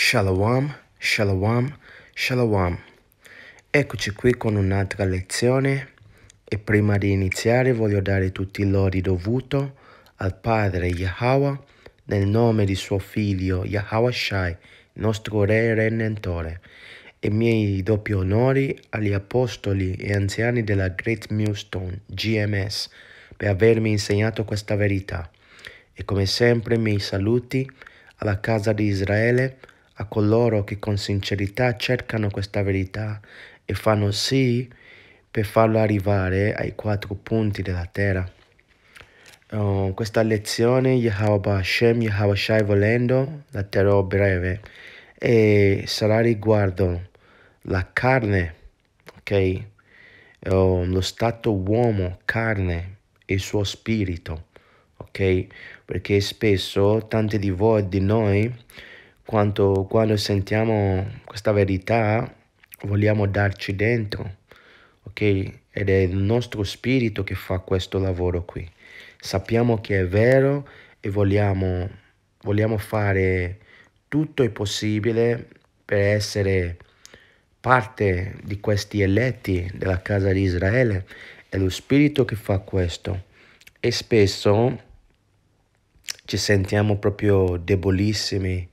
Shalom, shalom, shalom. Eccoci qui con un'altra lezione e prima di iniziare voglio dare tutti i lodi dovuto al Padre Yahweh nel nome di suo figlio Yahweh Shai, nostro Re Redentore, e miei doppi onori agli apostoli e anziani della Great Millstone GMS per avermi insegnato questa verità. E come sempre miei saluti alla casa di Israele a coloro che con sincerità cercano questa verità e fanno sì per farlo arrivare ai quattro punti della terra. Uh, questa lezione Yahweh Hashem Yahweh Shai volendo la terrò breve e sarà riguardo la carne, ok? Uh, lo stato uomo, carne e il suo spirito, ok? Perché spesso tanti di voi, di noi, quanto quando sentiamo questa verità vogliamo darci dentro, ok? Ed è il nostro spirito che fa questo lavoro qui. Sappiamo che è vero e vogliamo, vogliamo fare tutto il possibile per essere parte di questi eletti della casa di Israele. È lo spirito che fa questo. E spesso ci sentiamo proprio debolissimi,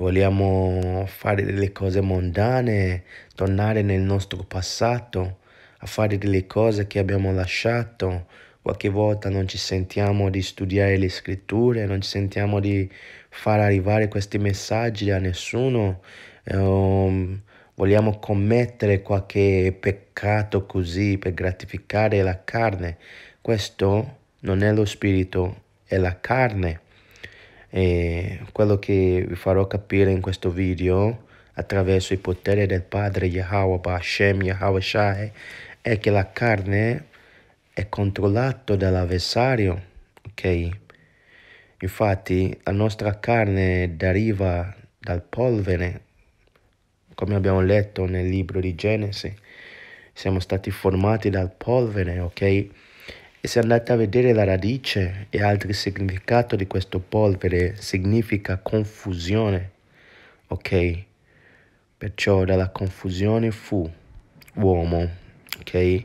vogliamo fare delle cose mondane, tornare nel nostro passato, a fare delle cose che abbiamo lasciato. Qualche volta non ci sentiamo di studiare le scritture, non ci sentiamo di far arrivare questi messaggi a nessuno. Um, vogliamo commettere qualche peccato così per gratificare la carne. Questo non è lo spirito, è la carne. E quello che vi farò capire in questo video attraverso il potere del Padre Yahweh Bashem Yahweh Shai è che la carne è controllata dall'avversario, ok? Infatti la nostra carne deriva dal polvere, come abbiamo letto nel libro di Genesi. Siamo stati formati dal polvere, ok? E se andate a vedere la radice e altri significati di questo polvere, significa confusione, ok? Perciò dalla confusione fu uomo, ok?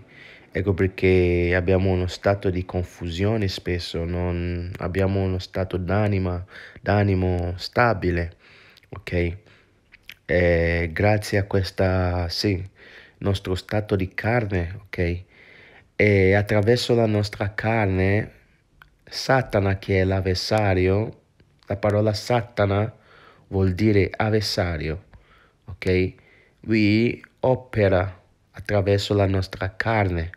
Ecco perché abbiamo uno stato di confusione spesso, non abbiamo uno stato d'anima, d'animo stabile, ok? E eh, grazie a questo sì, nostro stato di carne, ok? e attraverso la nostra carne, Satana che è l'avversario, la parola Satana vuol dire avversario, ok? Lui opera attraverso la nostra carne,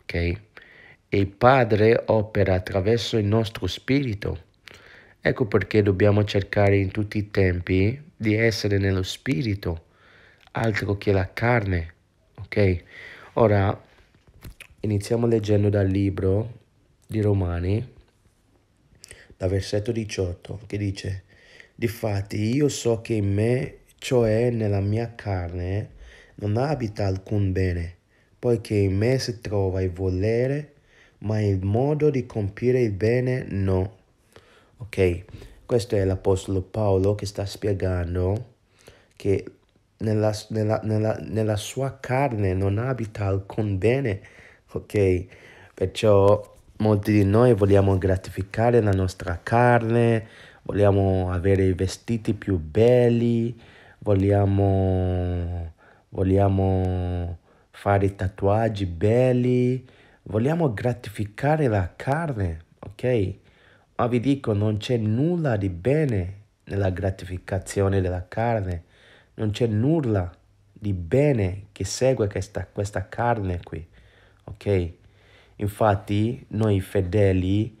ok? E il Padre opera attraverso il nostro spirito. Ecco perché dobbiamo cercare in tutti i tempi di essere nello spirito, altro che la carne, ok? Ora, Iniziamo leggendo dal libro di Romani, dal versetto 18, che dice, Difatti io so che in me, cioè nella mia carne, non abita alcun bene, poiché in me si trova il volere, ma il modo di compiere il bene no. Ok, questo è l'Apostolo Paolo che sta spiegando che nella, nella, nella, nella sua carne non abita alcun bene, ok? Perciò molti di noi vogliamo gratificare la nostra carne, vogliamo avere i vestiti più belli, vogliamo, vogliamo fare i tatuaggi belli, vogliamo gratificare la carne, ok? Ma vi dico, non c'è nulla di bene nella gratificazione della carne, non c'è nulla di bene che segue questa, questa carne qui ok? Infatti noi fedeli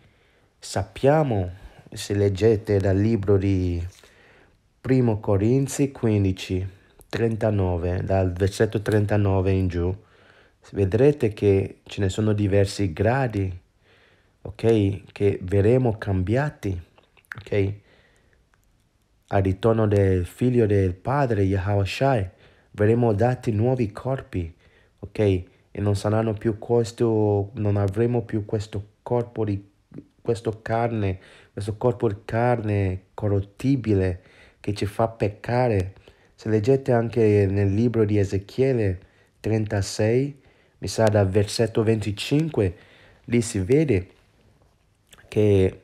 sappiamo, se leggete dal libro di 1 Corinzi 15, 39, dal versetto 39 in giù, vedrete che ce ne sono diversi gradi, ok? Che verremo cambiati, ok? Al ritorno del figlio del padre, Yahawashai, verremo dati nuovi corpi, ok? e non saranno più questo, non avremo più questo corpo di questo carne, questo corpo di carne corrottibile che ci fa peccare. Se leggete anche nel libro di Ezechiele 36, mi sa dal versetto 25, lì si vede che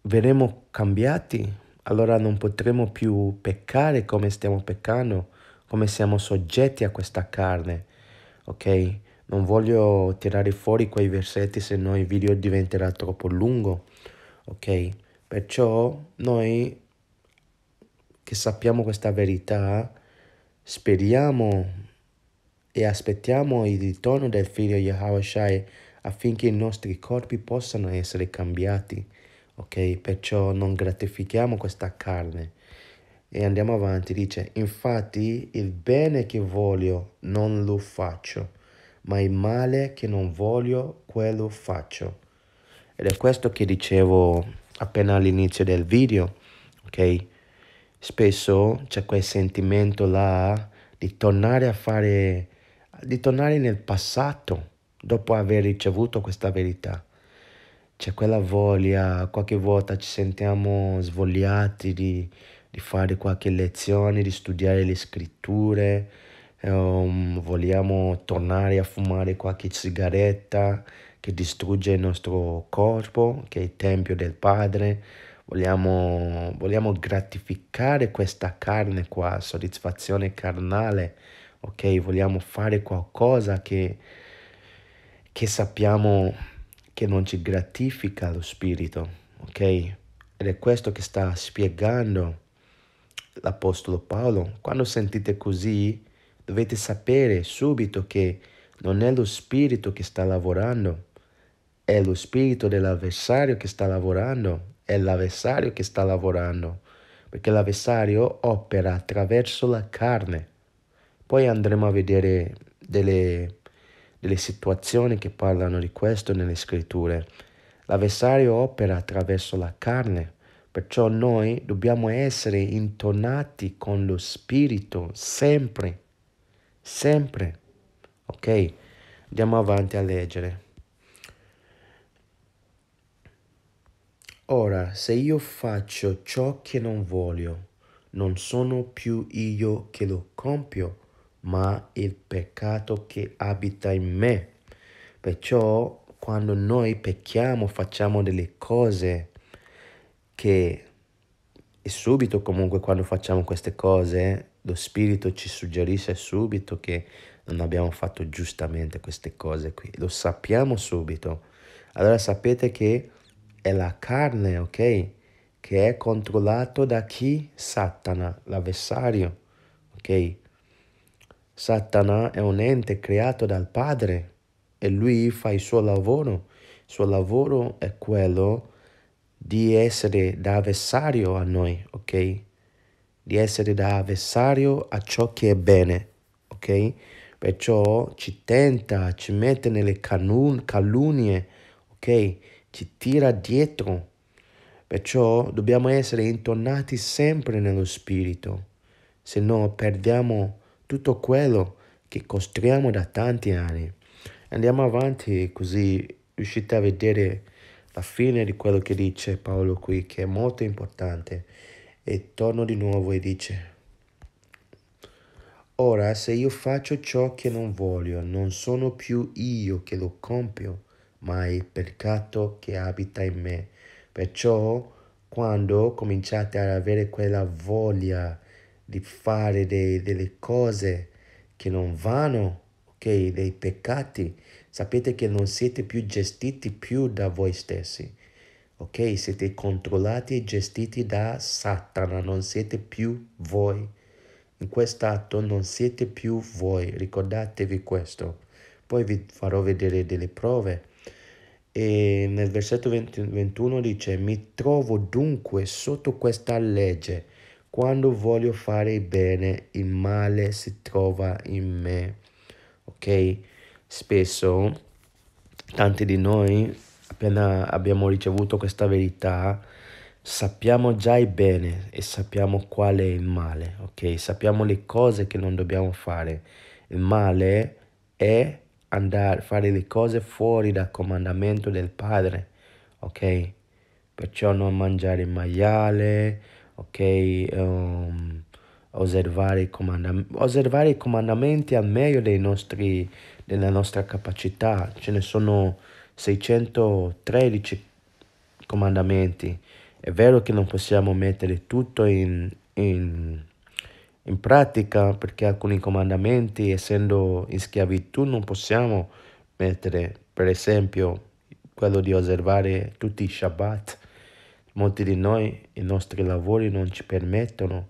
verremo cambiati, allora non potremo più peccare come stiamo peccando, come siamo soggetti a questa carne ok? Non voglio tirare fuori quei versetti se no il video diventerà troppo lungo, ok? Perciò noi che sappiamo questa verità speriamo e aspettiamo il ritorno del figlio Yahawashai affinché i nostri corpi possano essere cambiati, ok? Perciò non gratifichiamo questa carne e andiamo avanti, dice, infatti il bene che voglio non lo faccio, ma il male che non voglio, quello faccio. Ed è questo che dicevo appena all'inizio del video, ok? Spesso c'è quel sentimento là di tornare a fare, di tornare nel passato dopo aver ricevuto questa verità c'è quella voglia, qualche volta ci sentiamo svogliati di di fare qualche lezione, di studiare le scritture, um, vogliamo tornare a fumare qualche sigaretta che distrugge il nostro corpo, che è il tempio del Padre. Vogliamo, vogliamo gratificare questa carne qua, soddisfazione carnale, ok? Vogliamo fare qualcosa che, che sappiamo che non ci gratifica lo spirito, ok? Ed è questo che sta spiegando l'Apostolo Paolo, quando sentite così, dovete sapere subito che non è lo Spirito che sta lavorando, è lo Spirito dell'avversario che sta lavorando, è l'avversario che sta lavorando, perché l'avversario opera attraverso la carne. Poi andremo a vedere delle, delle situazioni che parlano di questo nelle scritture. L'avversario opera attraverso la carne Perciò noi dobbiamo essere intonati con lo Spirito sempre, sempre. Ok? Andiamo avanti a leggere. Ora, se io faccio ciò che non voglio, non sono più io che lo compio, ma il peccato che abita in me. Perciò, quando noi pecchiamo, facciamo delle cose che e subito comunque quando facciamo queste cose lo spirito ci suggerisce subito che non abbiamo fatto giustamente queste cose qui, lo sappiamo subito. Allora sapete che è la carne, ok? Che è controllato da chi? Satana, l'avversario, ok? Satana è un ente creato dal Padre e lui fa il suo lavoro. Il suo lavoro è quello di essere da avversario a noi, ok? Di essere da avversario a ciò che è bene, ok? Perciò ci tenta, ci mette nelle cannun- calunnie, ok? Ci tira dietro. Perciò dobbiamo essere intonati sempre nello spirito, se no perdiamo tutto quello che costruiamo da tanti anni. Andiamo avanti così riuscite a vedere la fine di quello che dice Paolo qui, che è molto importante. E torno di nuovo e dice, ora se io faccio ciò che non voglio, non sono più io che lo compio, ma il peccato che abita in me. Perciò quando cominciate ad avere quella voglia di fare dei, delle cose che non vanno, ok, dei peccati, sapete che non siete più gestiti più da voi stessi, ok? Siete controllati e gestiti da Satana, non siete più voi. In quest'atto non siete più voi, ricordatevi questo. Poi vi farò vedere delle prove. E nel versetto 20, 21 dice, mi trovo dunque sotto questa legge, quando voglio fare il bene, il male si trova in me. Ok? Spesso tanti di noi, appena abbiamo ricevuto questa verità, sappiamo già il bene e sappiamo qual è il male, ok? Sappiamo le cose che non dobbiamo fare. Il male è andare, a fare le cose fuori dal comandamento del Padre, ok? Perciò non mangiare il maiale, ok? Um, osservare, i comandam- osservare i comandamenti al meglio dei nostri nella nostra capacità, ce ne sono 613 comandamenti. È vero che non possiamo mettere tutto in, in, in pratica perché alcuni comandamenti, essendo in schiavitù, non possiamo mettere, per esempio, quello di osservare tutti i Shabbat. Molti di noi i nostri lavori non ci permettono,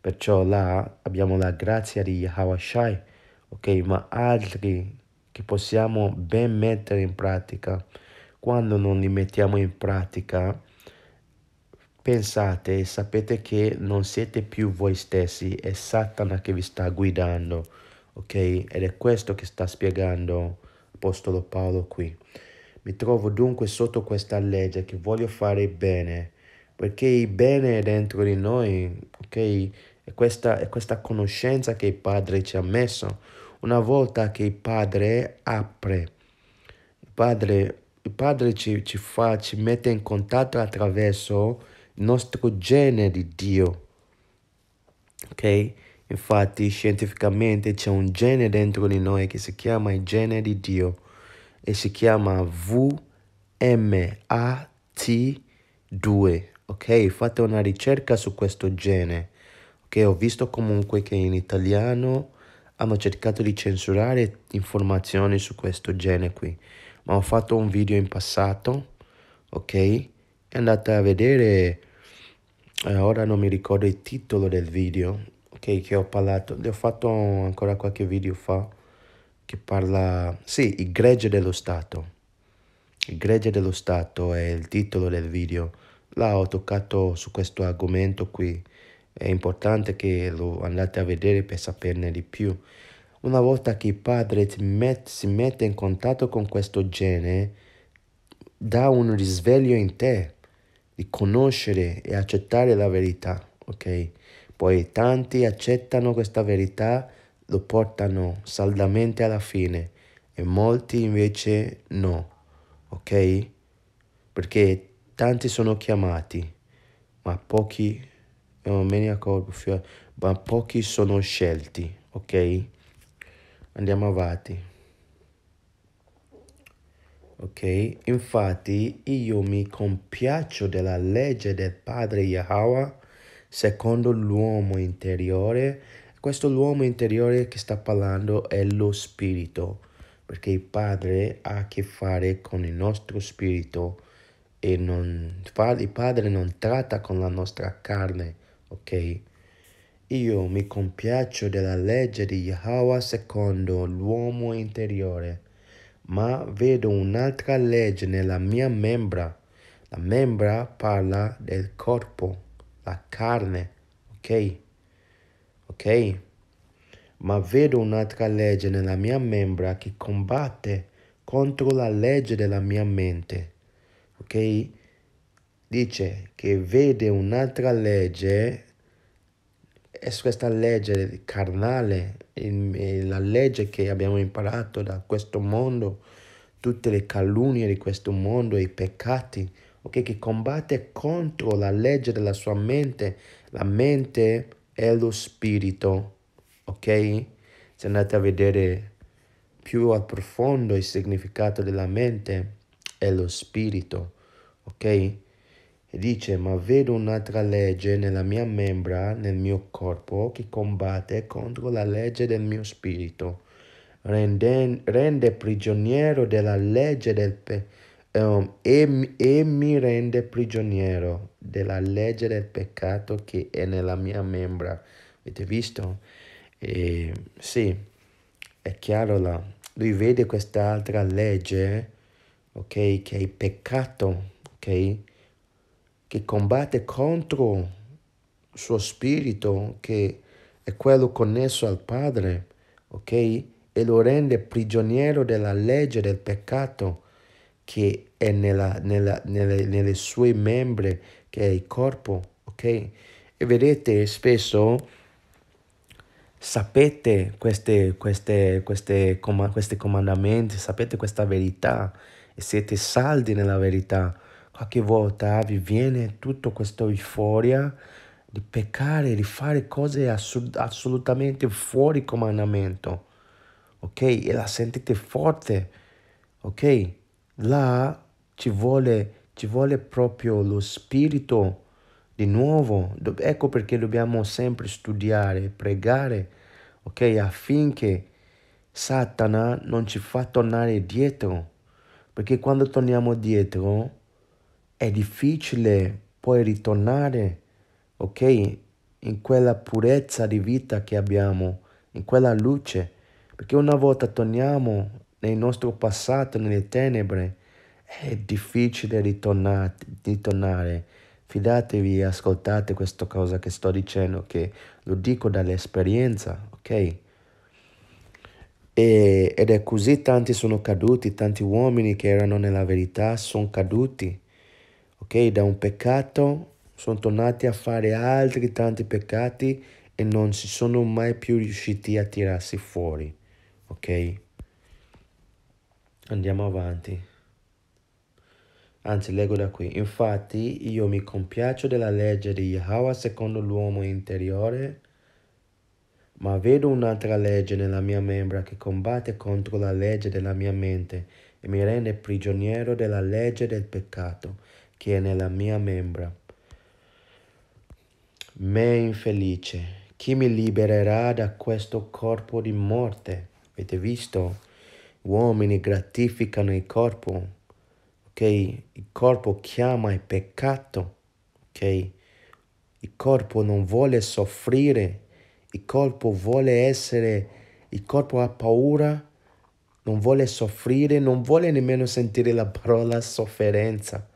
perciò là abbiamo la grazia di Yahweh Shai ok, ma altri che possiamo ben mettere in pratica. Quando non li mettiamo in pratica, pensate e sapete che non siete più voi stessi, è Satana che vi sta guidando, ok? Ed è questo che sta spiegando Apostolo Paolo qui. Mi trovo dunque sotto questa legge che voglio fare bene, perché il bene è dentro di noi, ok? È questa, è questa conoscenza che il Padre ci ha messo una volta che il Padre apre, il Padre, il padre ci, ci, fa, ci mette in contatto attraverso il nostro gene di Dio. Ok? Infatti scientificamente c'è un gene dentro di noi che si chiama il gene di Dio e si chiama VMAT2. Ok, fate una ricerca su questo gene. Ok, ho visto comunque che in italiano hanno cercato di censurare informazioni su questo gene qui, ma ho fatto un video in passato, ok? Andate a vedere, eh, ora non mi ricordo il titolo del video, ok? Che ho parlato, ne ho fatto ancora qualche video fa, che parla, sì, il gregge dello Stato. Il gregge dello Stato è il titolo del video. Là ho toccato su questo argomento qui. È importante che lo andate a vedere per saperne di più. Una volta che il padre met, si mette in contatto con questo gene, dà un risveglio in te di conoscere e accettare la verità, ok? Poi tanti accettano questa verità, lo portano saldamente alla fine e molti invece no, ok? Perché tanti sono chiamati, ma pochi abbiamo many accord cioè, with ma pochi sono scelti, ok? Andiamo avanti. Ok, infatti io mi compiaccio della legge del Padre Yahweh secondo l'uomo interiore. Questo l'uomo interiore che sta parlando è lo spirito, perché il Padre ha a che fare con il nostro spirito e non, il Padre non tratta con la nostra carne, ok? Io mi compiaccio della legge di Yahweh secondo l'uomo interiore, ma vedo un'altra legge nella mia membra. La membra parla del corpo, la carne, ok? Ok? Ma vedo un'altra legge nella mia membra che combatte contro la legge della mia mente, ok? dice che vede un'altra legge, è questa legge carnale, eh, la legge che abbiamo imparato da questo mondo, tutte le calunnie di questo mondo, i peccati, okay, che combatte contro la legge della sua mente, la mente è lo spirito, ok? Se andate a vedere più a profondo il significato della mente, è lo spirito, ok? E dice, ma vedo un'altra legge nella mia membra, nel mio corpo, che combatte contro la legge del mio spirito, rende, rende prigioniero della legge del peccato um, ehm, e, e mi rende prigioniero della legge del peccato che è nella mia membra. Avete visto? E, sì, è chiaro là. Lui vede quest'altra legge, ok, che è il peccato, ok? che combatte contro il suo spirito, che è quello connesso al Padre, ok? E lo rende prigioniero della legge del peccato che è nella, nella, nelle, nelle sue membre, che è il corpo, ok? E vedete, spesso sapete queste, queste, queste, questi comandamenti, sapete questa verità e siete saldi nella verità, a che volta vi viene tutta questa euforia di peccare, di fare cose assolutamente fuori comandamento, ok? E la sentite forte, ok? Là ci vuole, ci vuole proprio lo spirito di nuovo. Ecco perché dobbiamo sempre studiare, pregare, ok? Affinché Satana non ci fa tornare dietro. Perché quando torniamo dietro, è difficile poi ritornare, ok, in quella purezza di vita che abbiamo, in quella luce, perché una volta torniamo nel nostro passato, nelle tenebre, è difficile ritornare, ritornare. Fidatevi, ascoltate questa cosa che sto dicendo, che lo dico dall'esperienza, ok? E, ed è così, tanti sono caduti, tanti uomini che erano nella verità sono caduti ok? Da un peccato sono tornati a fare altri tanti peccati e non si sono mai più riusciti a tirarsi fuori, ok? Andiamo avanti. Anzi, leggo da qui. Infatti, io mi compiaccio della legge di Yahweh secondo l'uomo interiore, ma vedo un'altra legge nella mia membra che combatte contro la legge della mia mente e mi rende prigioniero della legge del peccato che è nella mia membra. Me infelice, chi mi libererà da questo corpo di morte? Avete visto? Uomini gratificano il corpo, ok? Il corpo chiama il peccato, ok? Il corpo non vuole soffrire, il corpo vuole essere, il corpo ha paura, non vuole soffrire, non vuole nemmeno sentire la parola sofferenza.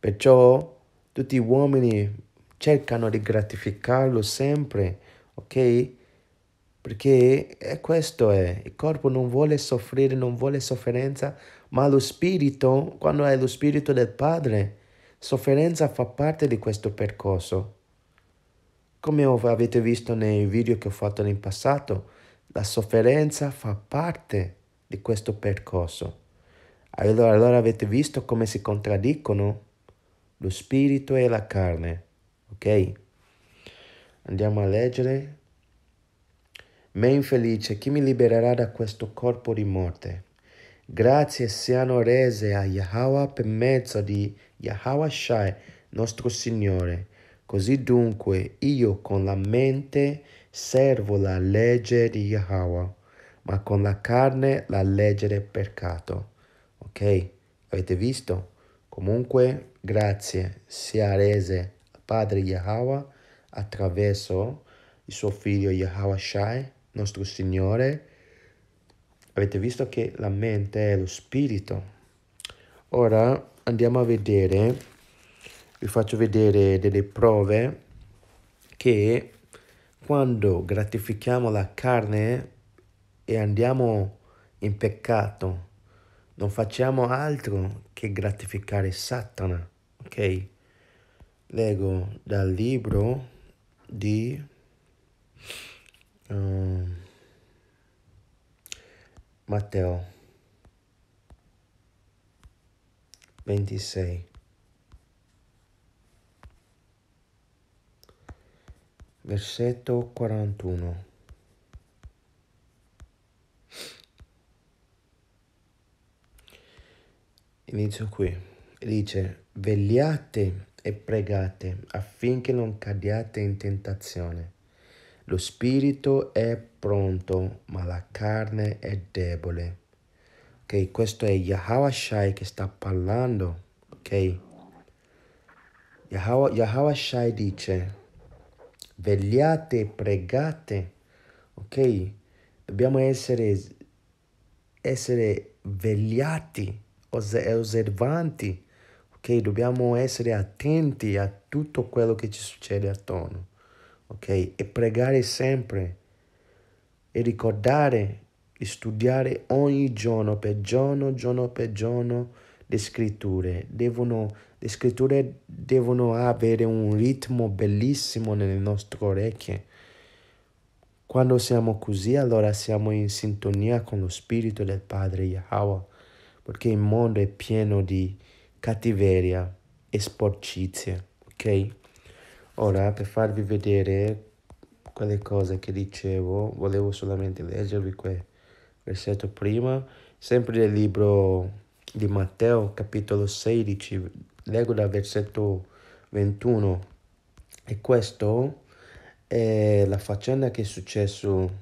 Perciò tutti gli uomini cercano di gratificarlo sempre, ok? Perché è questo è, il corpo non vuole soffrire, non vuole sofferenza, ma lo spirito, quando è lo spirito del Padre, sofferenza fa parte di questo percorso. Come avete visto nei video che ho fatto in passato, la sofferenza fa parte di questo percorso. Allora, allora avete visto come si contraddicono? lo spirito e la carne. Ok? Andiamo a leggere. Me infelice, chi mi libererà da questo corpo di morte? Grazie siano rese a Yahweh per mezzo di Yahweh Shai, nostro Signore. Così dunque io con la mente servo la legge di Yahweh, ma con la carne la legge del peccato. Ok? Avete visto? Comunque Grazie sia rese a Padre Yahweh attraverso il suo figlio Yahweh Shai, nostro Signore. Avete visto che la mente è lo spirito. Ora andiamo a vedere, vi faccio vedere delle prove che quando gratifichiamo la carne e andiamo in peccato, non facciamo altro che gratificare Satana. Ok? Leggo dal libro di... Uh, Matteo 26 versetto 41 inizio qui dice vegliate e pregate affinché non cadiate in tentazione. Lo spirito è pronto, ma la carne è debole. Ok, questo è Yahawashai che sta parlando. Ok, Yahawashai dice vegliate e pregate. Ok, dobbiamo essere, essere vegliati, osservanti ok? Dobbiamo essere attenti a tutto quello che ci succede attorno, ok? E pregare sempre e ricordare e studiare ogni giorno per giorno, giorno per giorno le scritture. Devono, le scritture devono avere un ritmo bellissimo nelle nostre orecchie. Quando siamo così, allora siamo in sintonia con lo Spirito del Padre Yahweh, perché il mondo è pieno di, cattiveria e sporcizie, ok? Ora, per farvi vedere quelle cose che dicevo, volevo solamente leggervi quel versetto prima, sempre del libro di Matteo, capitolo 16, leggo dal versetto 21, e questo è la faccenda che è successo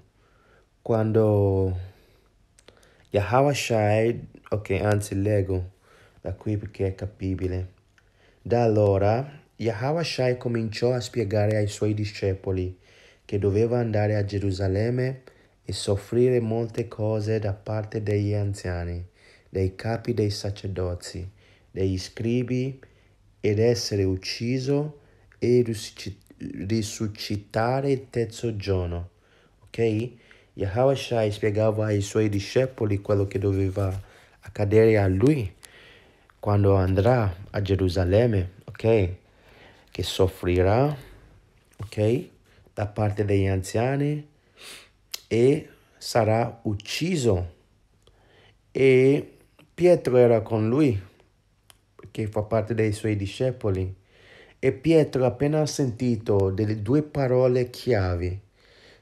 quando Shai, ok, anzi leggo, da qui perché è capibile. Da allora Yahawashai cominciò a spiegare ai suoi discepoli che doveva andare a Gerusalemme e soffrire molte cose da parte degli anziani, dei capi dei sacerdoti, degli scribi ed essere ucciso e risuscitare il terzo giorno. Ok? Shai spiegava ai suoi discepoli quello che doveva accadere a lui quando andrà a Gerusalemme, ok? Che soffrirà, ok? Da parte degli anziani e sarà ucciso. E Pietro era con lui, che fa parte dei suoi discepoli. E Pietro appena ha sentito delle due parole chiavi,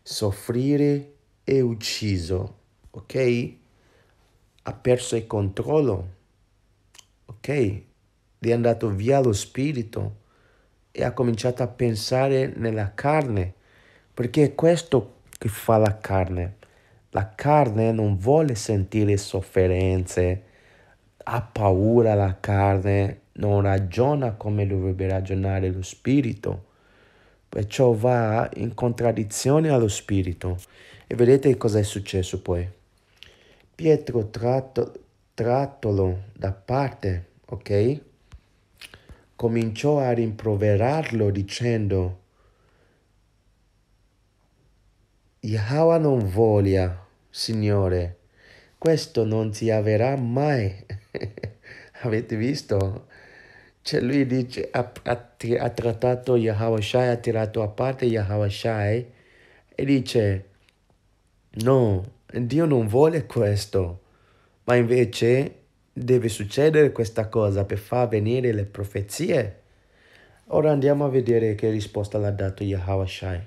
soffrire e ucciso, ok? Ha perso il controllo ok? Gli è andato via lo spirito e ha cominciato a pensare nella carne, perché è questo che fa la carne. La carne non vuole sentire sofferenze, ha paura la carne, non ragiona come dovrebbe ragionare lo spirito, perciò va in contraddizione allo spirito. E vedete cosa è successo poi. Pietro tratto, trattolo da parte ok? Cominciò a rimproverarlo dicendo, Yahweh non voglia, Signore, questo non ti avverrà mai. Avete visto? Cioè lui dice, ha, ha, ha trattato Yahweh Shai, ha tirato a parte Yahweh Shai e dice, no, Dio non vuole questo, ma invece deve succedere questa cosa per far venire le profezie? Ora andiamo a vedere che risposta l'ha dato Yahweh Shai.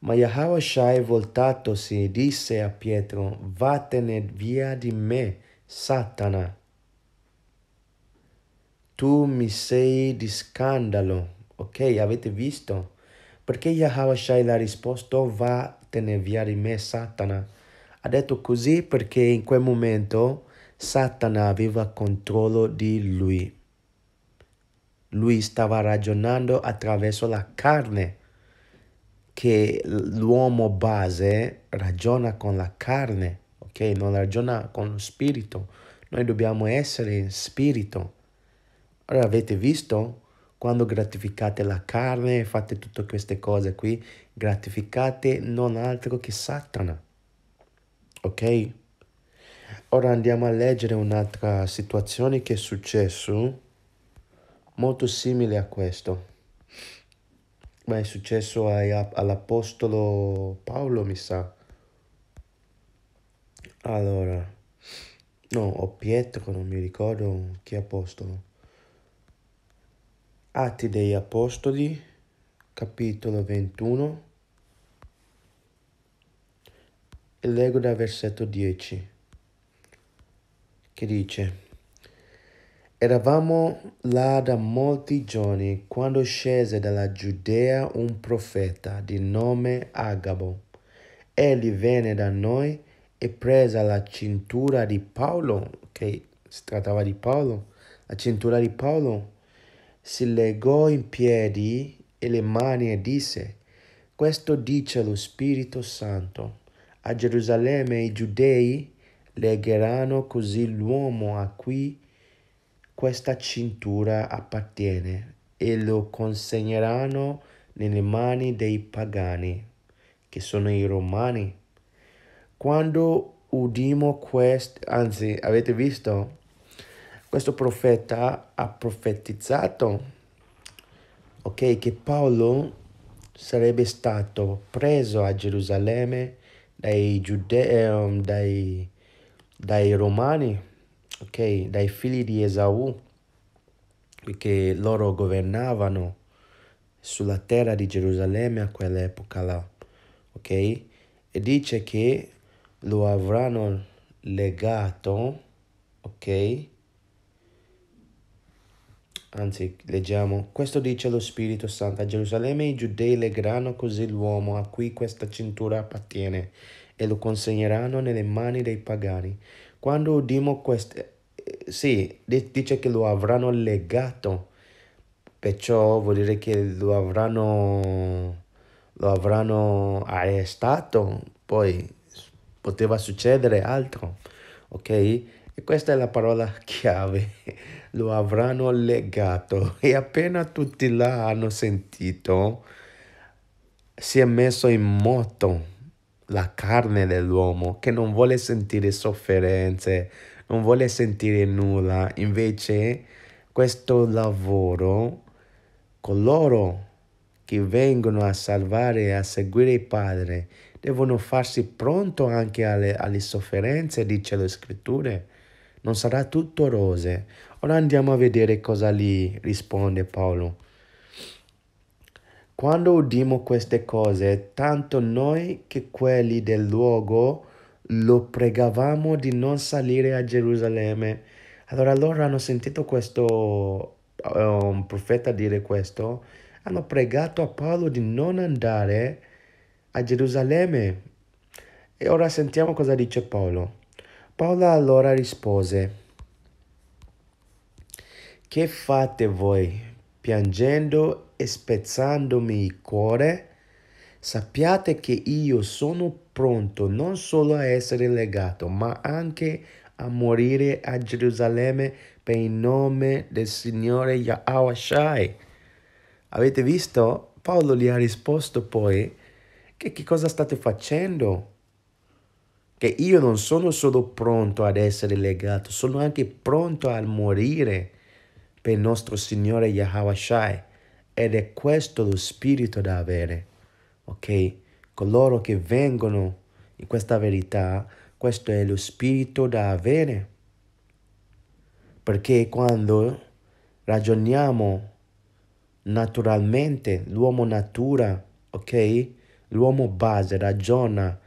Ma Yahweh Shai voltatosi disse a Pietro, vattene via di me, Satana. Tu mi sei di scandalo. Ok, avete visto? Perché Yahweh Shai l'ha risposto, vattene via di me, Satana. Ha detto così perché in quel momento Satana aveva controllo di lui. Lui stava ragionando attraverso la carne, che l'uomo base ragiona con la carne, ok? Non ragiona con lo spirito. Noi dobbiamo essere in spirito. Allora avete visto? Quando gratificate la carne, e fate tutte queste cose qui, gratificate non altro che Satana. Ok? Ora andiamo a leggere un'altra situazione che è successo molto simile a questo. Ma è successo all'Apostolo Paolo, mi sa. Allora, no, o Pietro, non mi ricordo che apostolo. Atti degli Apostoli, capitolo 21. E leggo dal versetto 10 che dice, eravamo là da molti giorni quando scese dalla Giudea un profeta di nome Agabo. Egli venne da noi e presa la cintura di Paolo, che si trattava di Paolo, la cintura di Paolo, si legò in piedi e le mani e disse, questo dice lo Spirito Santo, a Gerusalemme i giudei legheranno così l'uomo a cui questa cintura appartiene e lo consegneranno nelle mani dei pagani, che sono i romani. Quando udimo questo, anzi avete visto, questo profeta ha profetizzato, ok, che Paolo sarebbe stato preso a Gerusalemme dai giudei, ehm, dai dai Romani, ok, dai figli di Esaù, perché loro governavano sulla terra di Gerusalemme a quell'epoca là, ok? E dice che lo avranno legato, ok? Anzi, leggiamo, questo dice lo Spirito Santo, a Gerusalemme i giudei legheranno così l'uomo a cui questa cintura appartiene e lo consegneranno nelle mani dei pagani. Quando udimo questo, sì, dice che lo avranno legato, perciò vuol dire che lo avranno, lo avranno arrestato, poi poteva succedere altro, ok? E questa è la parola chiave, lo avranno legato e appena tutti là hanno sentito, si è messo in moto la carne dell'uomo che non vuole sentire sofferenze, non vuole sentire nulla. Invece questo lavoro, coloro che vengono a salvare e a seguire il Padre, devono farsi pronto anche alle, alle sofferenze, dice le scritture. Non sarà tutto rose. Ora andiamo a vedere cosa gli risponde Paolo. Quando udimo queste cose, tanto noi che quelli del luogo lo pregavamo di non salire a Gerusalemme. Allora loro hanno sentito questo um, profeta dire questo, hanno pregato a Paolo di non andare a Gerusalemme. E ora sentiamo cosa dice Paolo. Paolo allora rispose, che fate voi piangendo e spezzandomi il cuore, sappiate che io sono pronto non solo a essere legato, ma anche a morire a Gerusalemme per il nome del Signore Yahweh Shai. Avete visto? Paolo gli ha risposto poi che, che cosa state facendo? Che io non sono solo pronto ad essere legato, sono anche pronto a morire per il nostro Signore Yahweh Shai. Ed è questo lo spirito da avere, ok? Coloro che vengono in questa verità, questo è lo spirito da avere. Perché quando ragioniamo naturalmente, l'uomo natura, ok? L'uomo base ragiona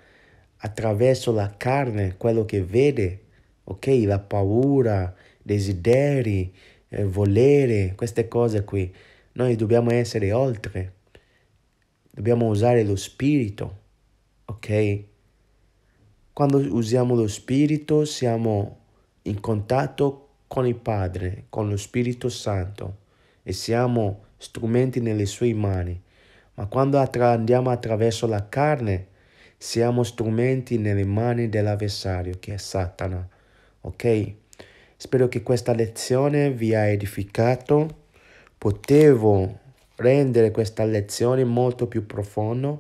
attraverso la carne, quello che vede, ok? La paura, desideri, eh, volere, queste cose qui. Noi dobbiamo essere oltre, dobbiamo usare lo spirito, ok? Quando usiamo lo spirito siamo in contatto con il Padre, con lo Spirito Santo e siamo strumenti nelle sue mani. Ma quando attra- andiamo attraverso la carne, siamo strumenti nelle mani dell'avversario che è Satana. Ok? Spero che questa lezione vi ha edificato. Potevo rendere questa lezione molto più profonda,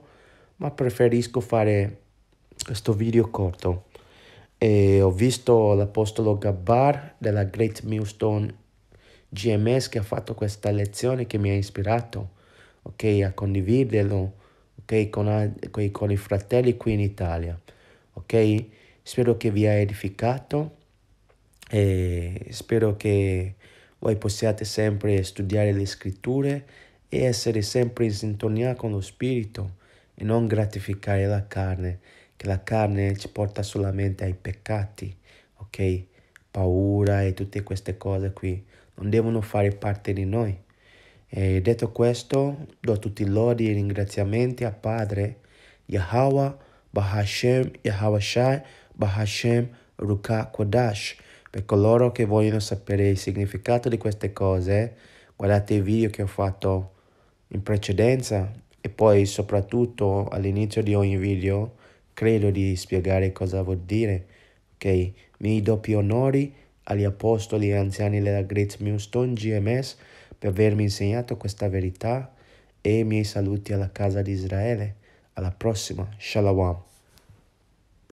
ma preferisco fare questo video corto. E ho visto l'apostolo Gabbar della Great Millstone GMS che ha fatto questa lezione che mi ha ispirato ok a condividerlo ok con, con i fratelli qui in Italia ok spero che vi ha edificato e spero che voi possiate sempre studiare le scritture e essere sempre in sintonia con lo spirito e non gratificare la carne, che la carne ci porta solamente ai peccati, ok? Paura e tutte queste cose qui non devono fare parte di noi. E detto questo, do tutti i lodi e ringraziamenti a Padre Yahweh, Bahashem, Yahweh Shai, Bahashem, Ruka Kodash per coloro che vogliono sapere il significato di queste cose, guardate i video che ho fatto in precedenza e poi soprattutto all'inizio di ogni video credo di spiegare cosa vuol dire. Ok, mi doppi onori agli apostoli e anziani della Great Millstone GMS per avermi insegnato questa verità e i miei saluti alla casa di Israele. Alla prossima, Shalom.